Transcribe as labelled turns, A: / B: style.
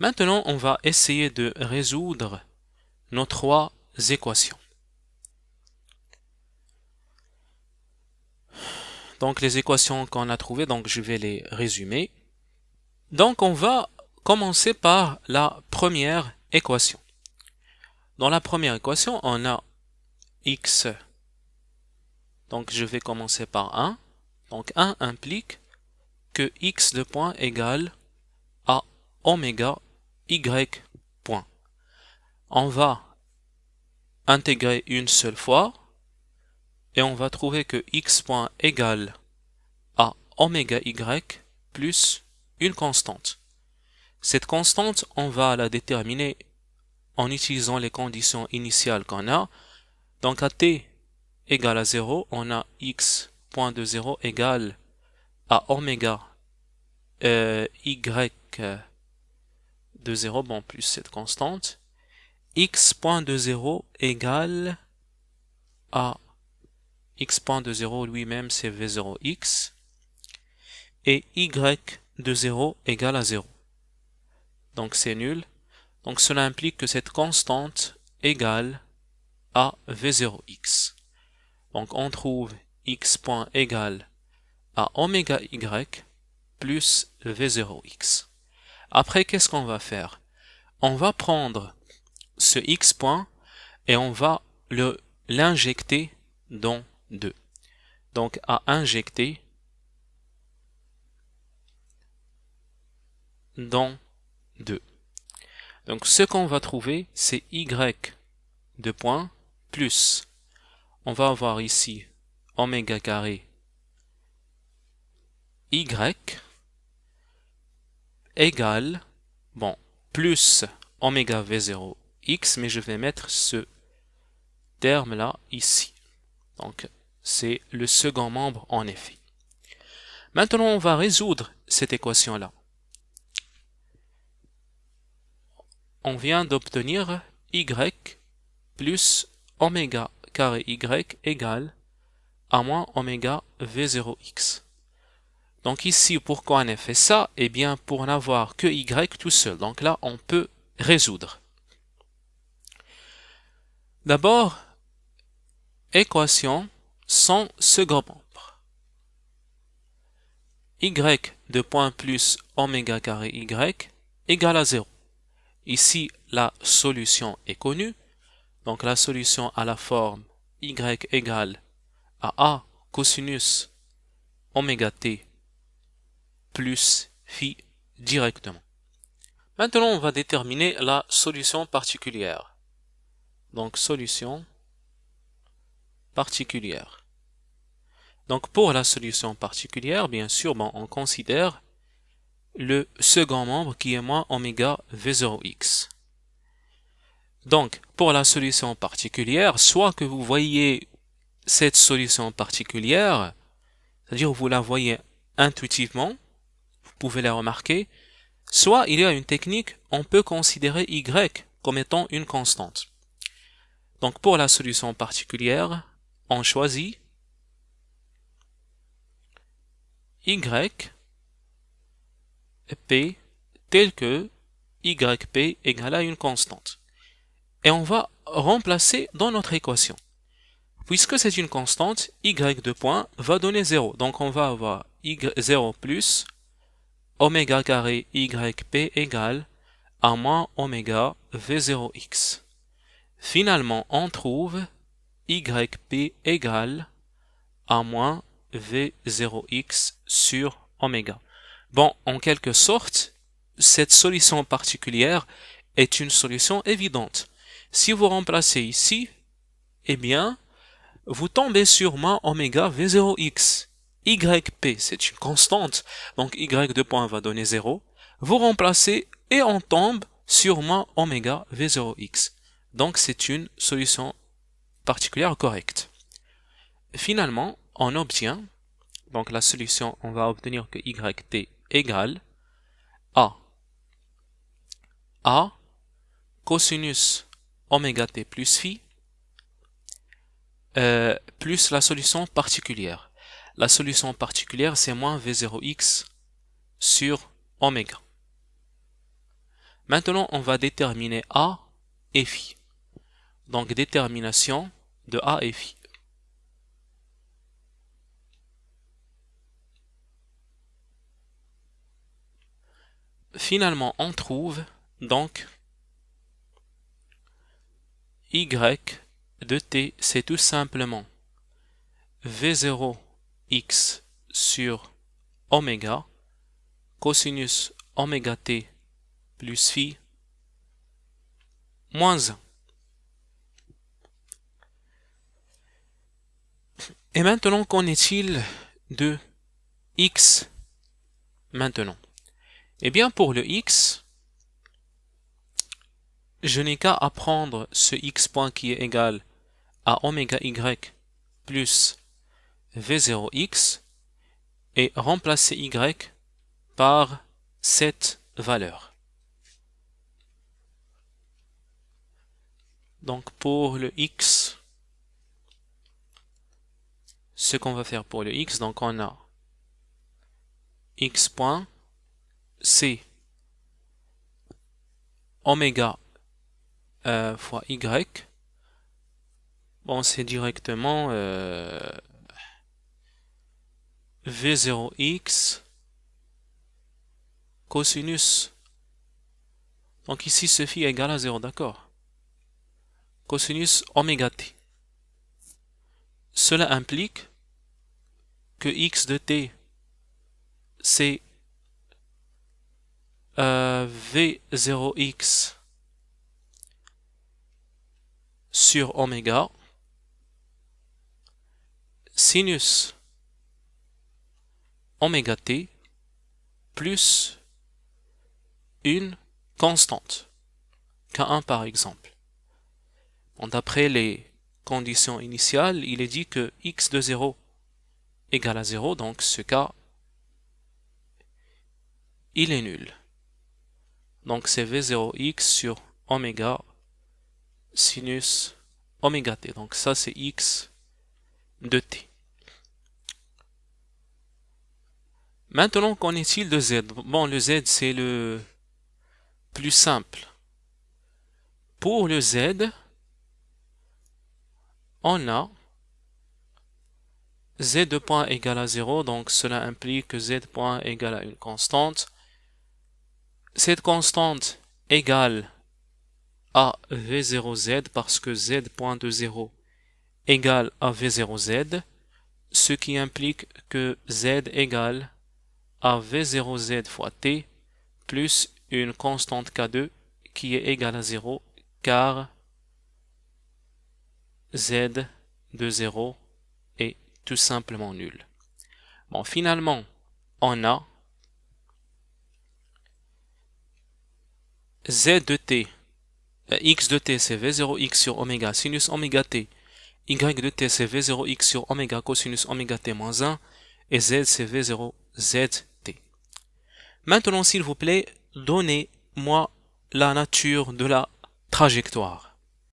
A: Maintenant, on va essayer de résoudre nos trois équations. Donc les équations qu'on a trouvées, donc je vais les résumer. Donc on va commencer par la première équation. Dans la première équation, on a x. Donc je vais commencer par 1. Donc 1 implique que x de point égale à oméga y. Point. On va intégrer une seule fois et on va trouver que x point égale à oméga y plus une constante. Cette constante, on va la déterminer en utilisant les conditions initiales qu'on a. Donc à t égale à 0, on a x point de 0 égale à oméga euh, y euh, de 0, bon, plus cette constante, x.20 égale à x.20 lui-même c'est v0x et y de 0 égale à 0. Donc c'est nul. Donc cela implique que cette constante égale à v0x. Donc on trouve x point égal à oméga y plus v0x. Après, qu'est-ce qu'on va faire On va prendre ce x point et on va l'injecter dans 2. Donc à injecter dans 2. Donc ce qu'on va trouver, c'est y de point plus. On va avoir ici oméga carré y égale, bon, plus oméga V0 x, mais je vais mettre ce terme-là ici. Donc, c'est le second membre en effet. Maintenant, on va résoudre cette équation-là. On vient d'obtenir y plus oméga carré y égale à moins oméga v0x. Donc ici, pourquoi on a fait ça Eh bien, pour n'avoir que y tout seul. Donc là, on peut résoudre. D'abord, équation sans second membre. y de point plus oméga carré y égale à 0. Ici, la solution est connue. Donc la solution à la forme y égale à a cosinus oméga t plus phi directement. Maintenant, on va déterminer la solution particulière. Donc, solution particulière. Donc, pour la solution particulière, bien sûr, on considère le second membre qui est moins oméga V0x. Donc, pour la solution particulière, soit que vous voyez cette solution particulière, c'est-à-dire vous la voyez intuitivement, pouvez la remarquer, soit il y a une technique, on peut considérer y comme étant une constante. Donc pour la solution particulière, on choisit y p tel que yp égale à une constante. Et on va remplacer dans notre équation. Puisque c'est une constante, y de point va donner 0. Donc on va avoir y 0 plus oméga carré yp égale à moins oméga v0x. Finalement, on trouve yp égale à moins v0x sur oméga. Bon, en quelque sorte, cette solution particulière est une solution évidente. Si vous remplacez ici, eh bien, vous tombez sur moins oméga v0x. YP, c'est une constante, donc Y2 va donner 0, vous remplacez et on tombe sur moins oméga V0x. Donc c'est une solution particulière correcte. Finalement, on obtient, donc la solution, on va obtenir que YT égale à A cosinus oméga t plus phi euh, plus la solution particulière. La solution particulière, c'est moins V0x sur oméga. Maintenant, on va déterminer A et phi. Donc, détermination de A et phi. Finalement, on trouve donc y de t, c'est tout simplement v0 x sur oméga cosinus oméga t plus phi moins 1. Et maintenant, qu'en est-il de x maintenant Eh bien, pour le x, je n'ai qu'à apprendre ce x point qui est égal à oméga y plus v0x et remplacer y par cette valeur. Donc pour le x, ce qu'on va faire pour le x, donc on a x point, c oméga euh, fois y. Bon, c'est directement euh, V0x cosinus. Donc ici, ce phi est égal à 0, d'accord Cosinus oméga t. Cela implique que x de t, c'est euh, V0x sur oméga sinus oméga t plus une constante, K1 par exemple. D'après les conditions initiales, il est dit que x de 0 égale à 0, donc ce cas, il est nul. Donc c'est V0x sur oméga sinus oméga t. Donc ça c'est x de t. Maintenant, qu'en est-il de Z Bon, le Z, c'est le plus simple. Pour le Z, on a z point égal à 0, donc cela implique que z point égal à une constante. Cette constante égale à v0z parce que z point de 0 égale à v0z, ce qui implique que z égale a V0z fois t plus une constante K2 qui est égale à 0 car z de 0 est tout simplement nul. Bon, finalement, on a z de t, euh, x de t c'est v0x sur oméga sinus oméga t, y de t c'est v0x sur oméga cosinus oméga t moins 1, et z c'est v0z Maintenant, s'il vous plaît, donnez-moi la nature de la trajectoire.